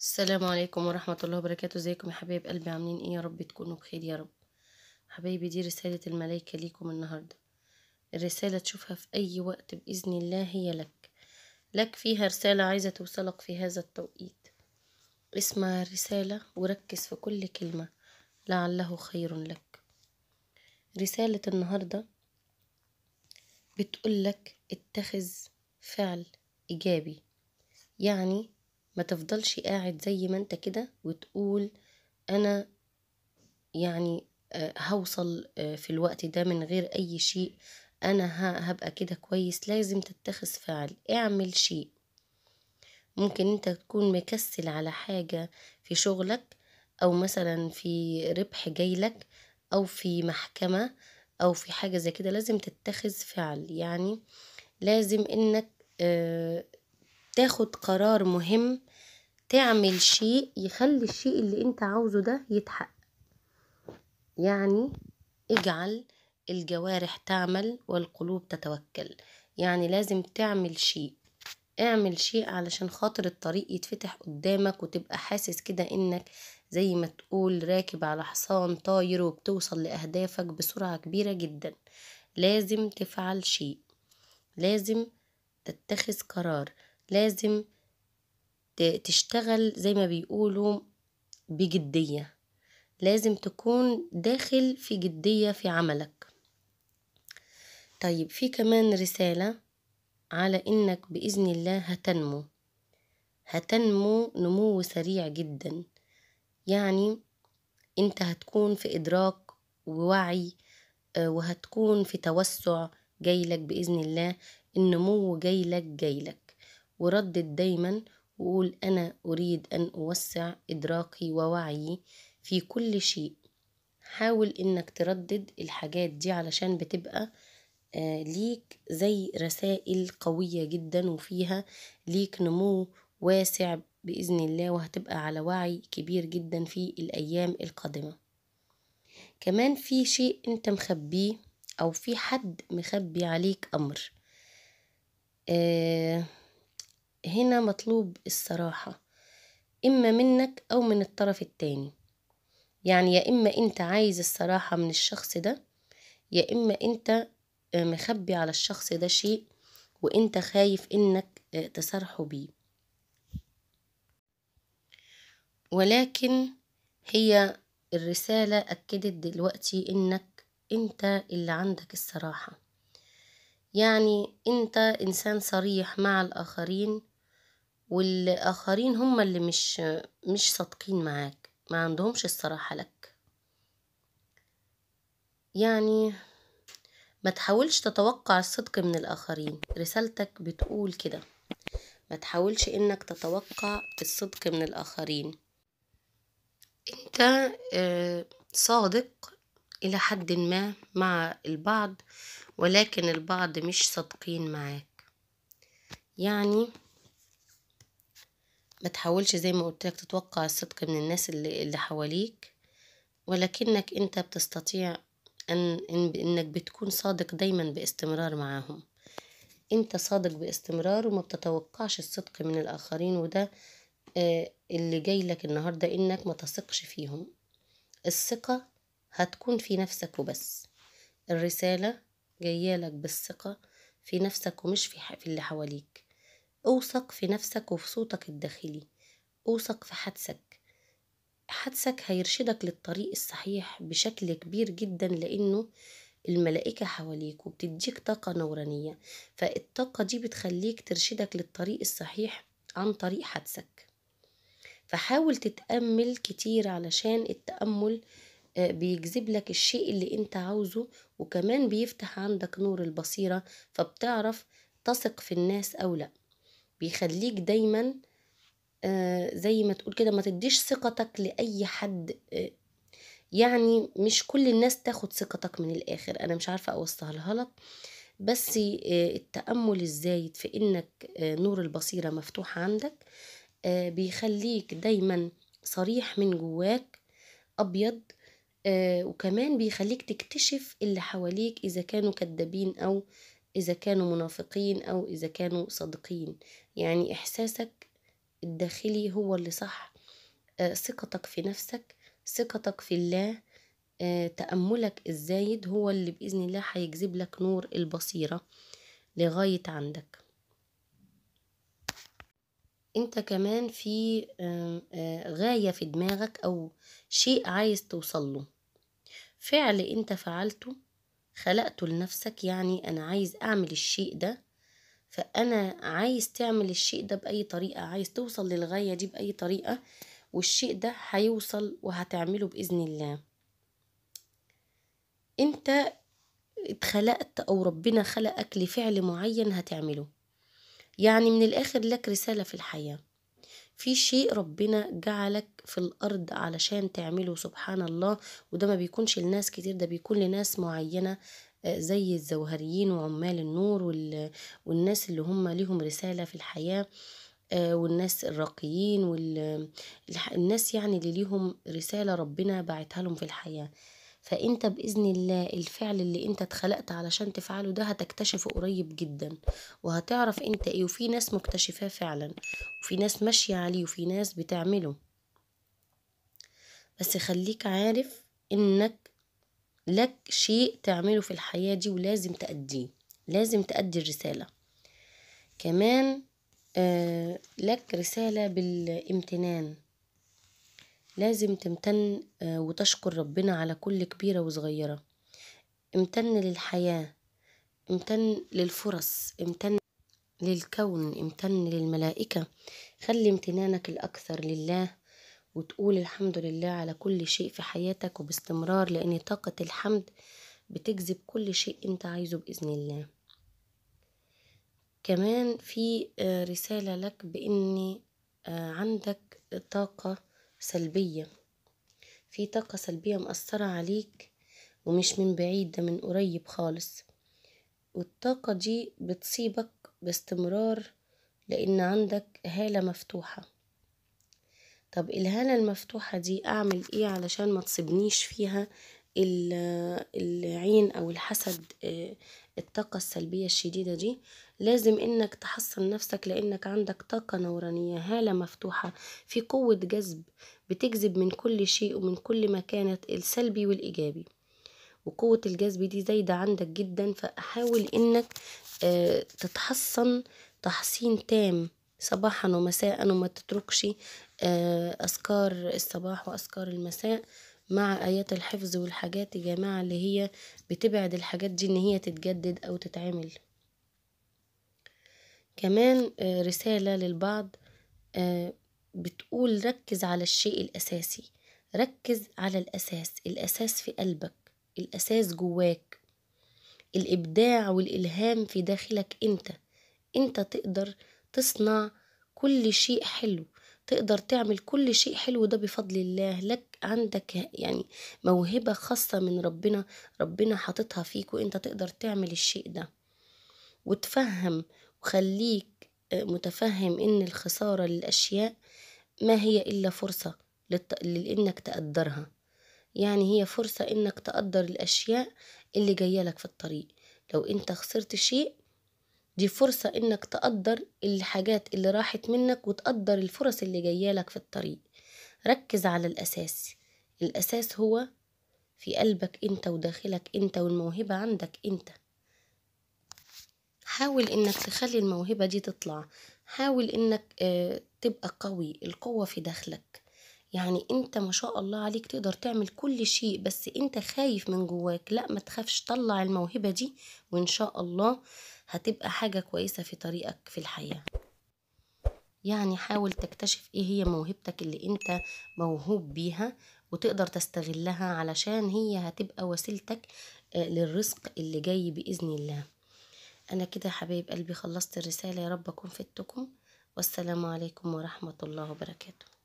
السلام عليكم ورحمة الله وبركاته ازيكم يا حبايب قلبي عاملين ايه يا رب تكونوا بخير يا رب حبايبي دي رسالة الملايكة ليكم النهاردة الرسالة تشوفها في أي وقت بإذن الله هي لك لك فيها رسالة عايزة توصلك في هذا التوقيت اسمع الرسالة وركز في كل كلمة لعله خير لك رسالة النهاردة بتقولك اتخذ فعل إيجابي يعني ما تفضلش قاعد زي ما انت كده وتقول انا يعني آه، هوصل آه، في الوقت ده من غير اي شيء انا هبقى كده كويس لازم تتخذ فعل اعمل شيء ممكن انت تكون مكسل على حاجة في شغلك او مثلا في ربح جايلك او في محكمة او في حاجة زي كده لازم تتخذ فعل يعني لازم انك آه، تاخد قرار مهم تعمل شيء يخلي الشيء اللي انت عاوزه ده يتحقق يعني اجعل الجوارح تعمل والقلوب تتوكل يعني لازم تعمل شيء اعمل شيء علشان خاطر الطريق يتفتح قدامك وتبقى حاسس كده انك زي ما تقول راكب على حصان طاير وبتوصل لأهدافك بسرعة كبيرة جدا لازم تفعل شيء لازم تتخذ قرار لازم تشتغل زي ما بيقولوا بجدية لازم تكون داخل في جدية في عملك طيب في كمان رسالة على إنك بإذن الله هتنمو هتنمو نمو سريع جدا يعني انت هتكون في إدراك ووعي آه، وهتكون في توسع جايلك بإذن الله النمو جايلك جايلك وردد دايما وقول أنا أريد أن أوسع إدراكي ووعيي في كل شيء حاول إنك تردد الحاجات دي علشان بتبقى آه، ليك زي رسائل قوية جدا وفيها ليك نمو واسع بإذن الله وهتبقى على وعي كبير جدا في الأيام القادمة كمان في شيء انت مخبيه أو في حد مخبي عليك أمر آه هنا مطلوب الصراحة إما منك أو من الطرف التاني يعني يا إما أنت عايز الصراحة من الشخص ده يا إما أنت آه، مخبي على الشخص ده شيء وأنت خايف إنك آه، تصارحه بيه ولكن هي الرسالة أكدت دلوقتي إنك أنت اللي عندك الصراحة يعني أنت إنسان صريح مع الآخرين والآخرين هم اللي مش مش صادقين معاك ما عندهمش الصراحة لك يعني ما تحاولش تتوقع الصدق من الآخرين رسالتك بتقول كده ما تحاولش إنك تتوقع الصدق من الآخرين أنت آه، صادق إلى حد ما مع البعض ولكن البعض مش صادقين معاك يعني ما تحاولش زي ما قلت لك تتوقع الصدق من الناس اللي, اللي حواليك ولكنك انت بتستطيع أن انك بتكون صادق دايما باستمرار معاهم انت صادق باستمرار وما بتتوقعش الصدق من الاخرين وده آه، اللي جاي لك النهاردة انك ما تثقش فيهم الثقة هتكون في نفسك وبس الرسالة جاية لك بالثقة في نفسك ومش في, في اللي حواليك اوثق في نفسك وفي صوتك الداخلي اوثق في حدسك حدسك هيرشدك للطريق الصحيح بشكل كبير جدا لأنه الملائكة حواليك وبتديك طاقة نورانية فالطاقة دي بتخليك ترشدك للطريق الصحيح عن طريق حدسك فحاول تتأمل كتير علشان التأمل آه، بيجذب لك الشيء اللي انت عاوزه وكمان بيفتح عندك نور البصيرة فبتعرف تثق في الناس أو لأ بيخليك دايما آه، زي ما تقول كده ما تديش ثقتك لأي حد آه، يعني مش كل الناس تاخد ثقتك من الآخر أنا مش عارفة أوصلها لك بس آه، التأمل الزايد في إنك نور البصيرة مفتوح عندك بيخليك دايما صريح من جواك أبيض وكمان بيخليك تكتشف اللي حواليك إذا كانوا كدابين أو إذا كانوا منافقين أو إذا كانوا صادقين يعني إحساسك الداخلي هو اللي صح آه، ثقتك في نفسك ثقتك في الله آه، تأملك الزايد هو اللي بإذن الله هيجذب لك نور البصيرة لغاية عندك انت كمان في آه، غاية في دماغك أو شيء عايز توصله فعل انت فعلته خلقته لنفسك يعني أنا عايز أعمل الشيء ده فأنا عايز تعمل الشيء ده بأي طريقة عايز توصل للغاية دي بأي طريقة والشيء ده هيوصل وهتعمله بإذن الله أنت اتخلقت أو ربنا خلقك لفعل معين هتعمله يعني من الآخر لك رسالة في الحياة في شيء ربنا جعلك في الأرض علشان تعمله سبحان الله وده ما بيكونش لناس كتير ده بيكون لناس معينة آه، زي الزوهريين وعمال النور والناس اللي هم ليهم رسالة في الحياة آه، والناس الراقيين والناس يعني اللي ليهم رسالة ربنا بعتها لهم في الحياة فأنت بإذن الله الفعل اللي أنت اتخلقت علشان تفعله ده هتكتشفه قريب جدا وهتعرف أنت إيه وفي ناس مكتشفاه فعلا وفي ناس ماشية عليه وفي ناس بتعمله بس خليك عارف إنك لك شيء تعمله في الحياة دي ولازم تأديه لازم تأدي الرسالة كمان آه لك رسالة بالامتنان لازم تمتن آه، وتشكر ربنا على كل كبيرة وصغيرة امتن للحياة امتن للفرص امتن للكون امتن للملائكة خلي امتنانك الأكثر لله وتقول الحمد لله على كل شيء في حياتك وباستمرار لأن طاقة الحمد بتجذب كل شيء انت عايزه بإذن الله كمان في آه، رسالة لك بإن آه، عندك طاقة سلبية في طاقة سلبية مأثرة عليك ومش من بعيد ده من قريب خالص والطاقة دي بتصيبك باستمرار لأن عندك هالة مفتوحة طب الهالة المفتوحة دي أعمل إيه علشان ما تصيبنيش فيها العين أو الحسد آه، الطاقة السلبية الشديدة دي لازم انك تحصن نفسك لانك عندك طاقة نورانية هالة مفتوحة في قوة جذب بتجذب من كل شيء ومن كل مكان السلبي والايجابي وقوة الجذب دي زايدة عندك جدا فحاول انك آه، تتحصن تحصين تام صباحا ومساء وما تتركش آه، أذكار الصباح وأذكار المساء مع آيات الحفظ والحاجات يا جماعة اللي هي بتبعد الحاجات دي إن هي تتجدد أو تتعمل كمان آه، رسالة للبعض آه، بتقول ركز على الشيء الأساسي ركز على الأساس الأساس في قلبك الأساس جواك الإبداع والإلهام في داخلك أنت أنت تقدر تصنع كل شيء حلو تقدر تعمل كل شيء حلو ده بفضل الله لك عندك يعني موهبة خاصة من ربنا ربنا حاططها فيك وانت تقدر تعمل الشيء ده وتفهم وخليك آه، متفهم إن الخسارة للأشياء ما هي إلا فرصة للت... لإنك تقدرها يعني هي فرصة إنك تقدر الأشياء اللي جاية لك في الطريق لو أنت خسرت شيء دي فرصة إنك تقدر الحاجات اللي راحت منك وتقدر الفرص اللي جاية لك في الطريق ركز على الأساس الأساس هو في قلبك أنت وداخلك أنت والموهبة عندك أنت حاول انك تخلي الموهبة دي تطلع حاول انك آه، تبقى قوي القوة في داخلك يعني انت ما شاء الله عليك تقدر تعمل كل شيء بس انت خايف من جواك لا ما تخافش طلع الموهبة دي وان شاء الله هتبقى حاجة كويسة في طريقك في الحياة يعني حاول تكتشف ايه هي موهبتك اللي انت موهوب بيها وتقدر تستغلها علشان هي هتبقى وسيلتك آه، للرزق اللي جاي بإذن الله أنا كده حبيب قلبي خلصت الرسالة يا رب أكون فدتكم والسلام عليكم ورحمة الله وبركاته